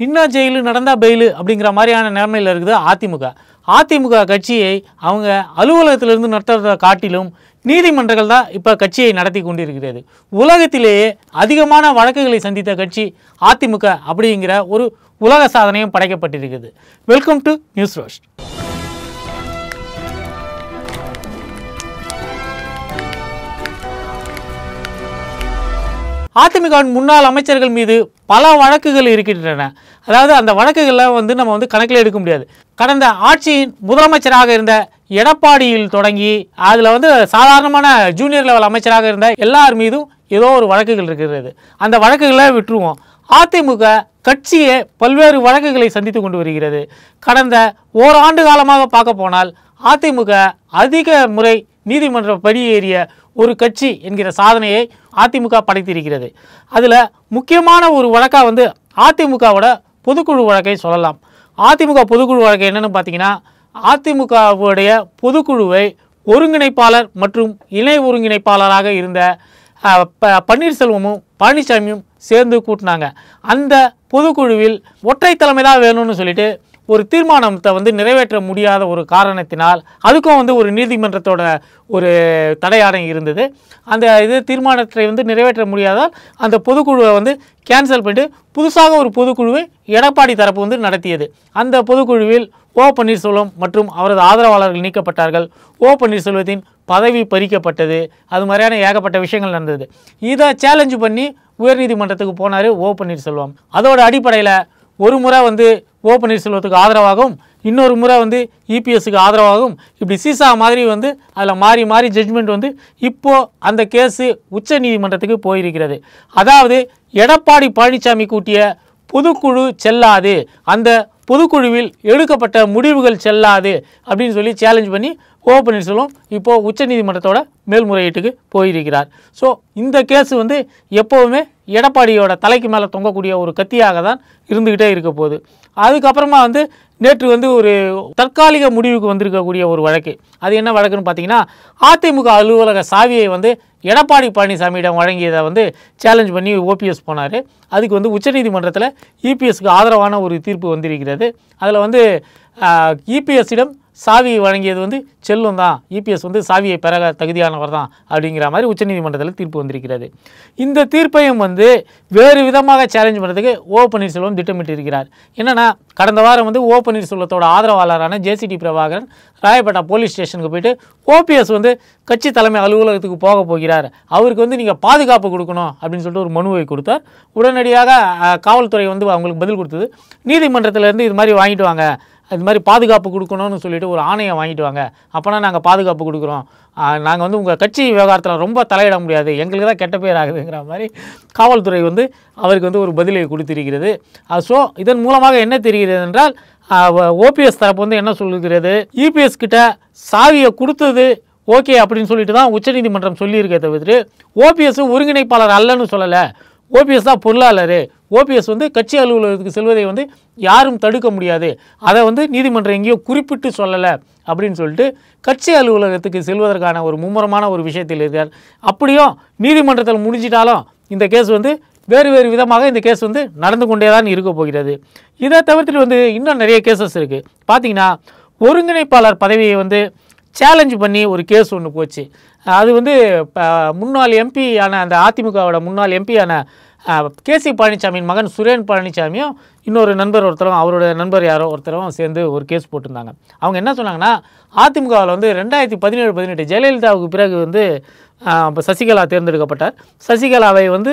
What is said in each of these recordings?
நின்னா ஜெயிலு நடந்தா பெயிலு அப்படிங்கிற மாதிரியான நிலைமையில் இருக்குது அதிமுக அதிமுக கட்சியை அவங்க அலுவலகத்திலிருந்து நடத்துறதை காட்டிலும் நீதிமன்றங்கள் தான் இப்போ கட்சியை நடத்தி கொண்டிருக்கிறது உலகத்திலேயே அதிகமான வழக்குகளை சந்தித்த கட்சி அதிமுக அப்படிங்கிற ஒரு உலக சாதனையும் படைக்கப்பட்டிருக்கிறது வெல்கம் டு நியூஸ் ரோஸ்ட் அதிமுகவின் முன்னாள் அமைச்சர்கள் மீது பல வழக்குகள் இருக்கின்றன அதாவது அந்த வழக்குகளை வந்து நம்ம வந்து கணக்கில் எடுக்க முடியாது கடந்த ஆட்சியின் முதலமைச்சராக இருந்த எடப்பாடியில் தொடங்கி அதில் வந்து சாதாரணமான ஜூனியர் லெவல் அமைச்சராக இருந்த எல்லார் மீதும் ஏதோ ஒரு வழக்குகள் இருக்கிறது அந்த வழக்குகளை விட்டுருவோம் அதிமுக கட்சியே பல்வேறு வழக்குகளை சந்தித்து கொண்டு வருகிறது கடந்த ஓராண்டு காலமாக பார்க்க போனால் அதிமுக அதிக முறை நீதிமன்ற படியேறிய ஒரு கட்சி என்கிற சாதனையை அதிமுக படைத்திருக்கிறது அதில் முக்கியமான ஒரு வழக்காக வந்து அதிமுகவோட பொதுக்குழு வழக்கை சொல்லலாம் அதிமுக பொதுக்குழு வழக்கு என்னென்னு பார்த்தீங்கன்னா அதிமுகவுடைய பொதுக்குழுவை ஒருங்கிணைப்பாளர் மற்றும் இணை ஒருங்கிணைப்பாளராக இருந்த பன்னீர்செல்வமும் பழனிசாமியும் சேர்ந்து கூட்டினாங்க அந்த பொதுக்குழுவில் ஒற்றை தலைமை தான் வேணும்னு சொல்லிட்டு ஒரு தீர்மானத்தை வந்து நிறைவேற்ற முடியாத ஒரு காரணத்தினால் அதுக்கும் வந்து ஒரு நீதிமன்றத்தோட ஒரு தடையாடம் இருந்தது அந்த இது தீர்மானத்தை வந்து நிறைவேற்ற முடியாதால் அந்த பொதுக்குழுவை வந்து கேன்சல் பண்ணிட்டு புதுசாக ஒரு பொதுக்குழுவை எடப்பாடி தரப்பு வந்து நடத்தியது அந்த பொதுக்குழுவில் ஓ பன்னீர்செல்வம் மற்றும் அவரது ஆதரவாளர்கள் நீக்கப்பட்டார்கள் ஓ பன்னீர்செல்வத்தின் பதவி பறிக்கப்பட்டது அது மாதிரியான ஏகப்பட்ட விஷயங்கள் நடந்தது இதை சேலஞ்சு பண்ணி உயர்நீதிமன்றத்துக்கு போனார் ஓ பன்னீர்செல்வம் அதோட அடிப்படையில் ஒரு முறை வந்து ஓ பன்னீர்செல்வத்துக்கு ஆதரவாகவும் இன்னொரு முறை வந்து இபிஎஸ்க்கு e ஆதரவாகவும் இப்படி சீசா மாதிரி வந்து அதில் மாறி மாறி ஜட்ஜ்மெண்ட் வந்து இப்போது அந்த கேஸு உச்ச நீதிமன்றத்துக்கு போயிருக்கிறது அதாவது எடப்பாடி பழனிசாமி கூட்டிய பொதுக்குழு செல்லாது அந்த பொதுக்குழுவில் எடுக்கப்பட்ட முடிவுகள் செல்லாது அப்படின்னு சொல்லி சேலஞ்ச் பண்ணி ஓ பன்னீர்செல்வம் இப்போது உச்சநீதிமன்றத்தோட மேல்முறையீட்டுக்கு போயிருக்கிறார் ஸோ இந்த கேஸ் வந்து எப்போவுமே எடப்பாடியோட தலைக்கு மேலே தொங்கக்கூடிய ஒரு கத்தியாக தான் இருந்துக்கிட்டே இருக்க போகுது அதுக்கப்புறமா வந்து நேற்று வந்து ஒரு தற்காலிக முடிவுக்கு வந்திருக்கக்கூடிய ஒரு வழக்கு அது என்ன வழக்குன்னு பார்த்தீங்கன்னா அதிமுக அலுவலக சாவியை வந்து எடப்பாடி பழனிசாமியிடம் வழங்கியதை வந்து சேலஞ்ச் பண்ணி ஓபிஎஸ் போனார் அதுக்கு வந்து உச்சநீதிமன்றத்தில் இபிஎஸ்க்கு ஆதரவான ஒரு தீர்ப்பு வந்திருக்கிறது அதில் வந்து இபிஎஸ்ஸிடம் சாவியை வழங்கியது வந்து செல்லும் தான் இபிஎஸ் வந்து சாவியை பெற தகுதியானவர் தான் அப்படிங்கிற மாதிரி உச்சநீதிமன்றத்தில் தீர்ப்பு வந்திருக்கிறது இந்த தீர்ப்பையும் வந்து வேறு விதமாக சேலஞ்ச் பண்ணுறதுக்கு ஓ பன்னீர்செல்வம் திட்டமிட்டிருக்கிறார் என்னென்னா கடந்த வாரம் வந்து ஓ பன்னீர்செல்வத்தோட ஆதரவாளரான ஜேசிடி பிரபாகரன் ராயப்பேட்டா போலீஸ் ஸ்டேஷனுக்கு போயிட்டு ஓபிஎஸ் வந்து கட்சி தலைமை அலுவலகத்துக்கு போக போகிறார் அவருக்கு வந்து நீங்கள் பாதுகாப்பு கொடுக்கணும் அப்படின்னு சொல்லிட்டு ஒரு மனுவை கொடுத்தார் உடனடியாக காவல்துறை வந்து அவங்களுக்கு பதில் கொடுத்தது நீதிமன்றத்திலேருந்து இது மாதிரி வாங்கிட்டு வாங்க இது மாதிரி பாதுகாப்பு கொடுக்கணும்னு சொல்லிவிட்டு ஒரு ஆணையை வாங்கிட்டு வாங்க அப்போனா நாங்கள் பாதுகாப்பு கொடுக்குறோம் நாங்கள் வந்து உங்கள் கட்சி விவகாரத்தில் ரொம்ப தலையிட முடியாது எங்களுக்கு தான் கெட்ட பேர் ஆகுதுங்கிற மாதிரி காவல்துறை வந்து அவருக்கு வந்து ஒரு பதிலை கொடுத்திருக்கிறது ஸோ இதன் மூலமாக என்ன தெரிகிறது என்றால் ஓபிஎஸ் தரப்பு வந்து என்ன சொல்லுகிறது இபிஎஸ் கிட்ட சாவியை கொடுத்தது ஓகே அப்படின்னு சொல்லிட்டு தான் உச்சநீதிமன்றம் சொல்லியிருக்கே தவிர்த்து ஓபிஎஸ் ஒருங்கிணைப்பாளர் அல்லன்னு சொல்லலை ஓபிஎஸ் தான் பொருளாளர் ஓபிஎஸ் வந்து கட்சி அலுவலகத்துக்கு செல்வதை வந்து யாரும் தடுக்க முடியாது அதை வந்து நீதிமன்றம் எங்கேயோ குறிப்பிட்டு சொல்லலை அப்படின்னு சொல்லிட்டு கட்சி அலுவலகத்துக்கு செல்வதற்கான ஒரு மும்முரமான ஒரு விஷயத்தில் இருக்கார் அப்படியும் நீதிமன்றத்தில் முடிஞ்சிட்டாலும் இந்த கேஸ் வந்து வேறு வேறு விதமாக இந்த கேஸ் வந்து நடந்து கொண்டே தான் இருக்க போகிறது இதை தவிர்த்துட்டு வந்து இன்னும் நிறைய கேசஸ் இருக்குது பார்த்திங்கன்னா ஒருங்கிணைப்பாளர் பதவியை வந்து சேலஞ்சு பண்ணி ஒரு கேஸ் ஒன்று போச்சு அது வந்து முன்னாள் எம்பியான அந்த அதிமுகவோட முன்னாள் எம்பியான கேசி பழனிசாமியின் மகன் சுரேன் பழனிசாமியும் இன்னொரு நண்பர் ஒருத்தரும் அவருடைய நண்பர் யாரோ ஒருத்தரும் சேர்ந்து ஒரு கேஸ் போட்டிருந்தாங்க அவங்க என்ன சொன்னாங்கன்னா அதிமுகவில் வந்து ரெண்டாயிரத்தி பதினேழு பதினெட்டு ஜெயலலிதாவுக்கு பிறகு வந்து இப்போ சசிகலா தேர்ந்தெடுக்கப்பட்டார் சசிகலாவை வந்து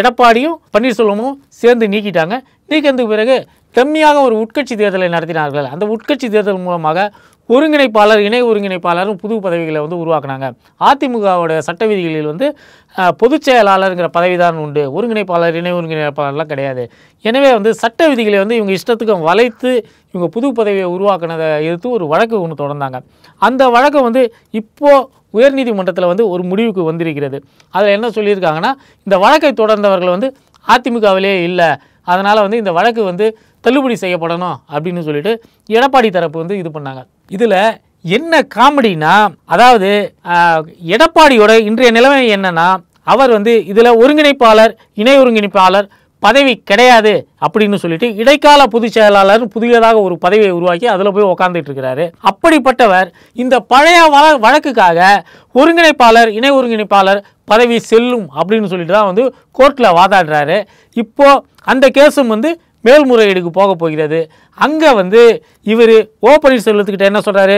எடப்பாடியும் பன்னீர்செல்வமும் சேர்ந்து நீக்கிட்டாங்க நீக்கிறதுக்கு பிறகு கம்மியாக ஒரு உட்கட்சி தேர்தலை நடத்தினார்கள் அந்த உட்கட்சி தேர்தல் மூலமாக ஒருங்கிணைப்பாளர் இணை ஒருங்கிணைப்பாளரும் புது பதவிகளை வந்து உருவாக்குனாங்க அதிமுகவோட சட்ட விதிகளில் வந்து பொதுச் செயலாளருங்கிற பதவி தான் உண்டு ஒருங்கிணைப்பாளர் இணை ஒருங்கிணைப்பாளர்லாம் கிடையாது எனவே வந்து சட்ட விதிகளை வந்து இவங்க இஷ்டத்துக்கு வளைத்து இவங்க புது பதவியை உருவாக்குனதை எதிர்த்து ஒரு வழக்கு ஒன்று தொடர்ந்தாங்க அந்த வழக்கு வந்து இப்போது உயர்நீதிமன்றத்தில் வந்து ஒரு முடிவுக்கு வந்திருக்கிறது அதில் என்ன சொல்லியிருக்காங்கன்னா இந்த வழக்கை தொடர்ந்தவர்கள் வந்து அதிமுகவிலே இல்லை அதனால் வந்து இந்த வழக்கு வந்து தள்ளுபடி செய்யப்படணும் அப்படின்னு சொல்லிட்டு எடப்பாடி தரப்பு வந்து இது பண்ணாங்க இதில் என்ன காமெடினா அதாவது எடப்பாடியோட இன்றைய நிலைமை என்னன்னா அவர் வந்து இதில் ஒருங்கிணைப்பாளர் இணை ஒருங்கிணைப்பாளர் பதவி கிடையாது அப்படின்னு சொல்லிட்டு இடைக்கால பொதுச் செயலாளர் புதியதாக ஒரு பதவியை உருவாக்கி அதில் போய் உக்காந்துட்டு இருக்கிறாரு அப்படிப்பட்டவர் இந்த பழைய வள வழக்குக்காக ஒருங்கிணைப்பாளர் இணை ஒருங்கிணைப்பாளர் பதவி செல்லும் அப்படின்னு சொல்லிட்டு தான் வந்து கோர்ட்டில் வாதாடுறாரு இப்போது அந்த கேஸும் வந்து மேல்முறையீடுக்கு போக போகிறது அங்கே வந்து இவர் ஓ பன்னீர்செல்வத்துக்கிட்ட என்ன சொல்கிறாரு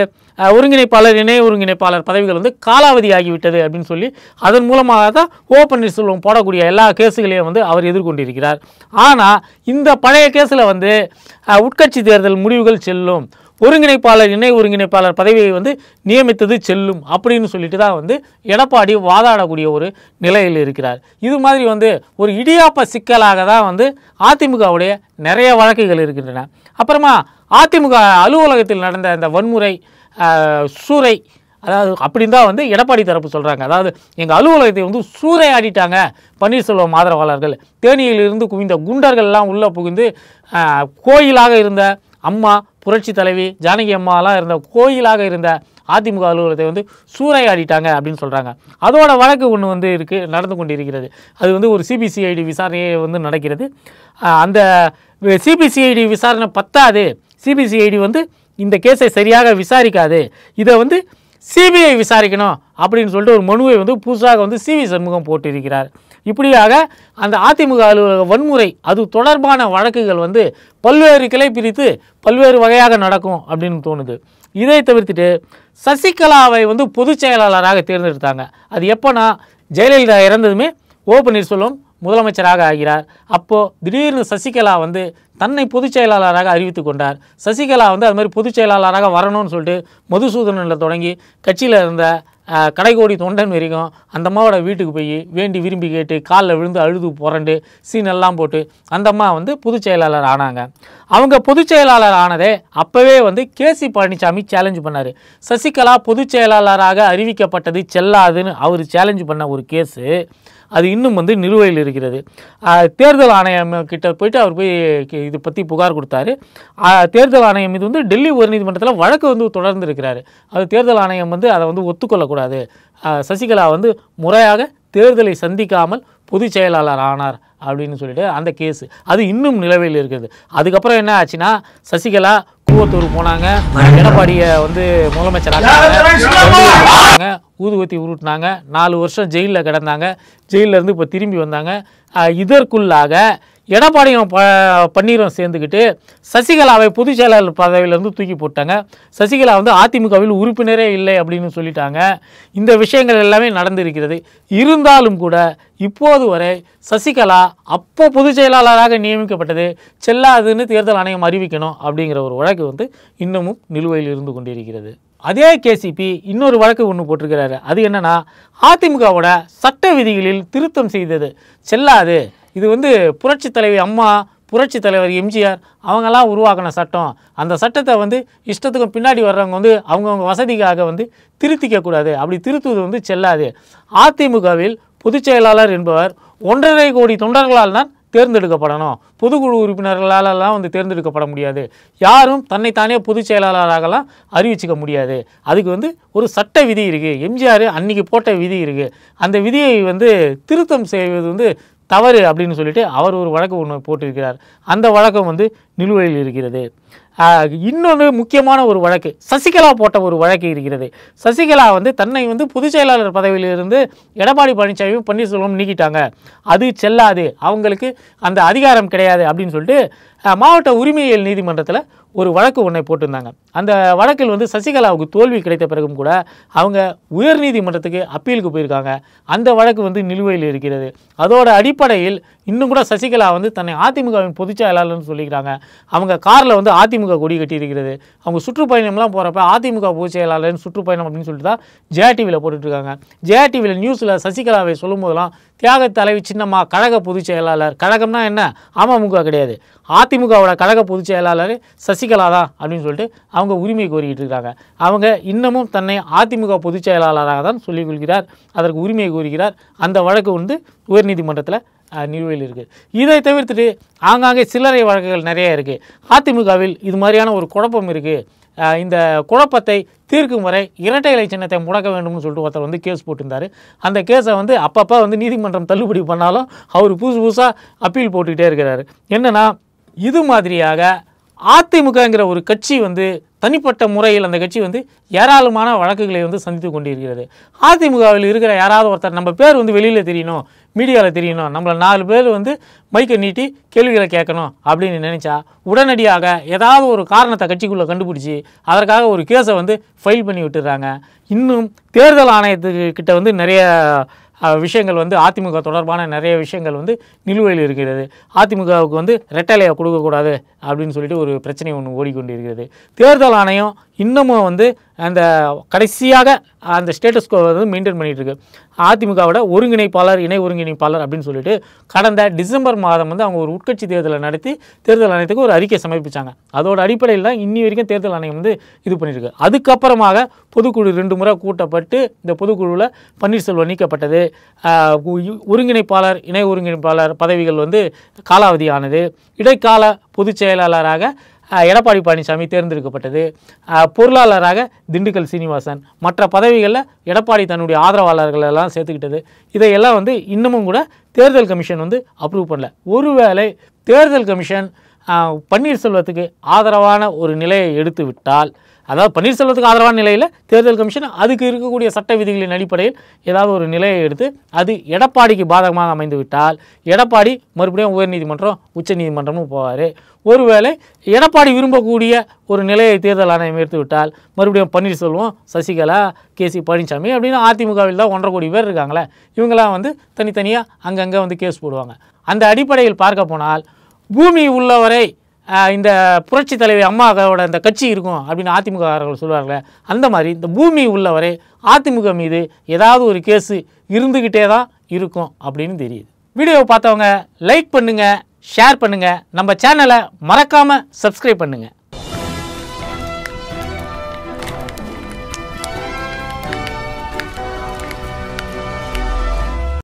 ஒருங்கிணைப்பாளர் இணை ஒருங்கிணைப்பாளர் பதவிகள் வந்து காலாவதி ஆகிவிட்டது அப்படின்னு சொல்லி அதன் மூலமாக தான் ஓ பன்னீர்செல்வம் போடக்கூடிய எல்லா கேஸுகளையும் வந்து அவர் எதிர்கொண்டிருக்கிறார் ஆனால் இந்த பழைய கேஸில் வந்து உட்கட்சி தேர்தல் முடிவுகள் செல்லும் ஒருங்கிணைப்பாளர் இணை ஒருங்கிணைப்பாளர் பதவியை வந்து நியமித்தது செல்லும் அப்படின்னு சொல்லிட்டு தான் வந்து எடப்பாடி வாதாடக்கூடிய ஒரு நிலையில் இருக்கிறார் இது மாதிரி வந்து ஒரு இடியாப்ப சிக்கலாக தான் வந்து அதிமுகவுடைய நிறைய வழக்குகள் இருக்கின்றன அப்புறமா அதிமுக அலுவலகத்தில் நடந்த அந்த வன்முறை சூறை அதாவது அப்படின்னு தான் வந்து எடப்பாடி தரப்பு சொல்கிறாங்க அதாவது எங்கள் அலுவலகத்தை வந்து சூறையாடிட்டாங்க பன்னீர்செல்வம் ஆதரவாளர்கள் தேனியிலிருந்து குவிந்த குண்டர்கள்லாம் உள்ளே புகுந்து கோயிலாக இருந்த அம்மா புரட்சி தலைவி ஜானகி அம்மாலாம் இருந்த கோயிலாக இருந்த அதிமுக அலுவலகத்தை வந்து சூறையாடிட்டாங்க அப்படின்னு சொல்கிறாங்க அதோட வழக்கு ஒன்று வந்து இருக்குது நடந்து கொண்டு இருக்கிறது அது வந்து ஒரு சிபிசிஐடி விசாரணையை வந்து நடக்கிறது அந்த சிபிசிஐடி விசாரணை பத்தாது சிபிசிஐடி வந்து இந்த கேஸை சரியாக விசாரிக்காது இதை வந்து சிபிஐ விசாரிக்கணும் அப்படின்னு சொல்லிட்டு ஒரு மனுவை வந்து புதுசாக வந்து சிவி சண்முகம் போட்டிருக்கிறார் இப்படியாக அந்த அதிமுக அலுவலக வன்முறை அது தொடர்பான வழக்குகள் வந்து பல்வேறு கிளை பிரித்து பல்வேறு வகையாக நடக்கும் அப்படின்னு தோணுது இதை தவிர்த்துட்டு சசிகலாவை வந்து பொதுச் செயலாளராக தேர்ந்தெடுத்தாங்க அது எப்போனா ஜெயலலிதா இறந்ததுமே ஓ பன்னீர்செல்வம் முதலமைச்சராக ஆகிறார் அப்போது திடீர்னு சசிகலா வந்து தன்னை பொதுச் செயலாளராக அறிவித்து கொண்டார் சசிகலா வந்து அது மாதிரி பொதுச் செயலாளராக வரணும்னு சொல்லிட்டு மதுசூதனில் தொடங்கி கட்சியில் இருந்த கடைகோடி தொண்டன் வரைக்கும் அந்த அம்மாவோட வீட்டுக்கு போய் வேண்டி விரும்பி கேட்டு காலில் விழுந்து அழுது புரண்டு சீனெல்லாம் போட்டு அந்த அம்மா வந்து பொதுச் செயலாளர் ஆனாங்க அவங்க பொதுச் செயலாளர் ஆனதே அப்போவே வந்து கே சி பழனிசாமி சேலஞ்ச் பண்ணார் சசிகலா பொதுச் செயலாளராக அறிவிக்கப்பட்டது செல்லாதுன்னு அவர் சேலஞ்ச் பண்ண ஒரு கேஸு அது இன்னும் வந்து நிலுவையில் இருக்கிறது தேர்தல் ஆணையம் கிட்ட போயிட்டு அவர் போய் இதை பற்றி புகார் கொடுத்தாரு தேர்தல் ஆணையம் இது வந்து டெல்லி உயர்நீதிமன்றத்தில் வழக்கு வந்து தொடர்ந்து இருக்கிறாரு அது தேர்தல் ஆணையம் வந்து அதை வந்து ஒத்துக்கொள்ளக்கூடாது சசிகலா வந்து முறையாக தேர்தலை சந்திக்காமல் பொதுச் செயலாளர் ஆனார் அப்படின்னு சொல்லிட்டு அந்த கேஸ் அது இன்னும் நிலவையில் இருக்குது அதுக்கப்புறம் என்ன ஆச்சுன்னா சசிகலா கூவத்தூர் போனாங்க எடப்பாடியை வந்து முதலமைச்சராக ஊதுவத்தி உருட்டினாங்க நாலு வருஷம் ஜெயிலில் கிடந்தாங்க ஜெயிலிருந்து இப்போ திரும்பி வந்தாங்க இதற்குள்ளாக எடப்பாடியும் ப பன்னீரும் சேர்ந்துக்கிட்டு சசிகலாவை பொதுச் செயலாளர் பதவியிலேருந்து தூக்கி போட்டாங்க சசிகலா வந்து அதிமுகவில் உறுப்பினரே இல்லை அப்படின்னு சொல்லிட்டாங்க இந்த விஷயங்கள் எல்லாமே நடந்திருக்கிறது இருந்தாலும் கூட இப்போது வரை சசிகலா அப்போ பொதுச் செயலாளராக நியமிக்கப்பட்டது செல்லாதுன்னு தேர்தல் ஆணையம் அறிவிக்கணும் அப்படிங்கிற ஒரு வழக்கு வந்து இன்னமும் நிலுவையில் இருந்து கொண்டிருக்கிறது அதே கேசிபி இன்னொரு வழக்கு ஒன்று போட்டிருக்கிறாரு அது என்னென்னா அதிமுகவோட சட்ட விதிகளில் திருத்தம் செய்தது செல்லாது இது வந்து புரட்சி தலைவி அம்மா புரட்சி தலைவர் எம்ஜிஆர் அவங்கெல்லாம் உருவாக்கின சட்டம் அந்த சட்டத்தை வந்து இஷ்டத்துக்கும் பின்னாடி வர்றவங்க வந்து அவங்கவுங்க வசதிக்காக வந்து திருத்திக்கக்கூடாது அப்படி திருத்துவது வந்து செல்லாது அதிமுகவில் பொதுச் செயலாளர் என்பவர் ஒன்றரை கோடி தொண்டர்களால் தான் தேர்ந்தெடுக்கப்படணும் பொதுக்குழு உறுப்பினர்களாலெல்லாம் வந்து தேர்ந்தெடுக்கப்பட முடியாது யாரும் தன்னைத்தானே பொதுச் செயலாளராகலாம் அறிவிச்சிக்க முடியாது அதுக்கு வந்து ஒரு சட்ட விதி இருக்குது எம்ஜிஆர் அன்றைக்கி போட்ட விதி இருக்குது அந்த விதியை வந்து திருத்தம் செய்வது வந்து தவறு அப்படின்னு சொல்லிட்டு அவர் ஒரு வழக்கு ஒன்று போட்டிருக்கிறார் அந்த வழக்கம் வந்து நிலுவையில் இருக்கிறது இன்னொன்று முக்கியமான ஒரு வழக்கு சசிகலா போட்ட ஒரு வழக்கு இருக்கிறது சசிகலா வந்து தன்னை வந்து பொதுச் செயலாளர் பதவியிலிருந்து எடப்பாடி பழனிசாமி பன்னீர்செல்வம் நீக்கிட்டாங்க அது செல்லாது அவங்களுக்கு அந்த அதிகாரம் கிடையாது அப்படின்னு சொல்லிட்டு மாவட்ட உரிமையியல் நீதிமன்றத்தில் ஒரு வழக்கு ஒன்றை போட்டிருந்தாங்க அந்த வழக்கில் வந்து சசிகலாவுக்கு தோல்வி கிடைத்த பிறகும் கூட அவங்க உயர்நீதிமன்றத்துக்கு அப்பீலுக்கு போயிருக்காங்க அந்த வழக்கு வந்து நிலுவையில் இருக்கிறது அதோட அடிப்படையில் இன்னும் கூட சசிகலா வந்து தன்னை அதிமுகவின் பொதுச் செயலாளர்னு சொல்லிக்கிறாங்க அவங்க காரில் வந்து அதிமுக கொடி கட்டியிருக்கிறது அவங்க சுற்றுப்பயணம்லாம் போகிறப்ப அதிமுக பொதுச் செயலாளர்னு சுற்றுப்பயணம் அப்படின்னு சொல்லிட்டு தான் ஜே டிவியில் போட்டுட்ருக்காங்க ஜே டிவியில் நியூஸில் சசிகலாவை சொல்லும்போதெல்லாம் தியாக தலைவி சின்னம்மா கழக பொதுச் செயலாளர் கழகம்னா என்ன அமமுக கிடையாது அதிமுகவோட கழக பொதுச் செயலாளர் சசி சசிகலாதா அப்படின்னு சொல்லிட்டு அவங்க உரிமை கோரிக்கிட்டு இருக்கிறாங்க அவங்க இன்னமும் தன்னை அதிமுக பொதுச் செயலாளராக தான் சொல்லிக் கொள்கிறார் அதற்கு உரிமை கோருகிறார் அந்த வழக்கு வந்து உயர்நீதிமன்றத்தில் நிலுவையில் இருக்குது இதை தவிர்த்துட்டு ஆங்காங்கே சில்லறை வழக்குகள் நிறையா இருக்குது அதிமுகவில் இது மாதிரியான ஒரு குழப்பம் இருக்குது இந்த குழப்பத்தை தீர்க்கும் வரை இரட்டை இலை சின்னத்தை முடக்க வேண்டும்னு சொல்லிட்டு ஒருத்தர் வந்து கேஸ் போட்டிருந்தார் அந்த கேஸை வந்து அப்பப்போ வந்து நீதிமன்றம் தள்ளுபடி பண்ணாலும் அவர் புதுசு புதுசாக அப்பீல் போட்டுக்கிட்டே இருக்கிறார் என்னென்னா இது மாதிரியாக அதிமுகங்கிற ஒரு கட்சி வந்து தனிப்பட்ட முறையில் அந்த கட்சி வந்து ஏராளமான வழக்குகளை வந்து சந்தித்து கொண்டிருக்கிறது அதிமுகவில் இருக்கிற யாராவது ஒருத்தர் நம்ம பேர் வந்து வெளியில் தெரியணும் மீடியாவில் தெரியணும் நம்மளை நாலு பேர் வந்து மைக்கை நீட்டி கேள்விகளை கேட்கணும் அப்படின்னு நினச்சா உடனடியாக ஏதாவது ஒரு காரணத்தை கட்சிக்குள்ளே கண்டுபிடிச்சி அதற்காக ஒரு கேஸை வந்து ஃபைல் பண்ணி விட்டுறாங்க இன்னும் தேர்தல் ஆணையத்துக்கிட்ட வந்து நிறைய விஷயங்கள் வந்து அதிமுக தொடர்பான நிறைய விஷயங்கள் வந்து நிலுவையில் இருக்கிறது அதிமுகவுக்கு வந்து ரெட்டலையை கொடுக்கக்கூடாது அப்படின்னு சொல்லிட்டு ஒரு பிரச்சனை ஒன்று ஓடிக்கொண்டு இருக்கிறது தேர்தல் ஆணையம் இன்னமும் வந்து அந்த கடைசியாக அந்த ஸ்டேட்டஸ் கோ வந்து மெயின்டைன் பண்ணிகிட்ருக்கு அதிமுகவோட ஒருங்கிணைப்பாளர் இணை ஒருங்கிணைப்பாளர் அப்படின்னு சொல்லிட்டு கடந்த டிசம்பர் மாதம் வந்து அவங்க ஒரு உட்கட்சி தேர்தலை நடத்தி தேர்தல் ஆணையத்துக்கு ஒரு அறிக்கை சமர்ப்பித்தாங்க அதோட அடிப்படையில் தான் இன்னி வரைக்கும் தேர்தல் ஆணையம் வந்து இது பண்ணியிருக்கு அதுக்கப்புறமாக பொதுக்குழு ரெண்டு முறை கூட்டப்பட்டு இந்த பொதுக்குழுவில் பன்னீர்செல்வம் நீக்கப்பட்டது ஒருங்கிணைப்பாளர் இணை ஒருங்கிணைப்பாளர் பதவிகள் வந்து காலாவதியானது இடைக்கால பொதுச் செயலாளராக எடப்பாடி பழனிசாமி தேர்ந்தெடுக்கப்பட்டது பொருளாளராக திண்டுக்கல் சீனிவாசன் மற்ற பதவிகளில் எடப்பாடி தன்னுடைய ஆதரவாளர்களெல்லாம் சேர்த்துக்கிட்டது இதையெல்லாம் வந்து இன்னமும் கூட தேர்தல் கமிஷன் வந்து அப்ரூவ் பண்ணல ஒருவேளை தேர்தல் கமிஷன் பன்னீர்செல்வத்துக்கு ஆதரவான ஒரு நிலையை எடுத்து விட்டால் அதாவது பன்னீர்செல்வத்துக்கு ஆதரவான நிலையில் தேர்தல் கமிஷன் அதுக்கு இருக்கக்கூடிய சட்ட விதிகளின் அடிப்படையில் ஏதாவது ஒரு நிலையை எடுத்து அது எடப்பாடிக்கு பாதகமாக அமைந்து விட்டால் எடப்பாடி மறுபடியும் உயர்நீதிமன்றம் உச்சநீதிமன்றமும் போவார் ஒருவேளை எடப்பாடி விரும்பக்கூடிய ஒரு நிலையை தேர்தல் ஆணையம் எடுத்து விட்டால் மறுபடியும் பன்னீர்செல்வம் சசிகலா கே சி பழனிசாமி அப்படின்னு அதிமுகவில் தான் ஒன்றரை கோடி பேர் இருக்காங்களே இவங்களாம் வந்து தனித்தனியாக அங்கங்கே வந்து கேஸ் போடுவாங்க அந்த அடிப்படையில் பார்க்க போனால் பூமி உள்ளவரை இந்த புரட்சி தலைவி அம்மாவோட இந்த கட்சி இருக்கும் அப்படின்னு அதிமுககாரர்கள் சொல்லுவார்களே அந்த மாதிரி இந்த பூமி உள்ளவரை அதிமுக மீது ஏதாவது ஒரு கேஸு இருந்துக்கிட்டே தான் இருக்கும் அப்படின்னு தெரியுது வீடியோவை பார்த்தவங்க லைக் பண்ணுங்கள் ஷேர் பண்ணுங்கள் நம்ம சேனலை மறக்காமல் சப்ஸ்கிரைப் பண்ணுங்கள்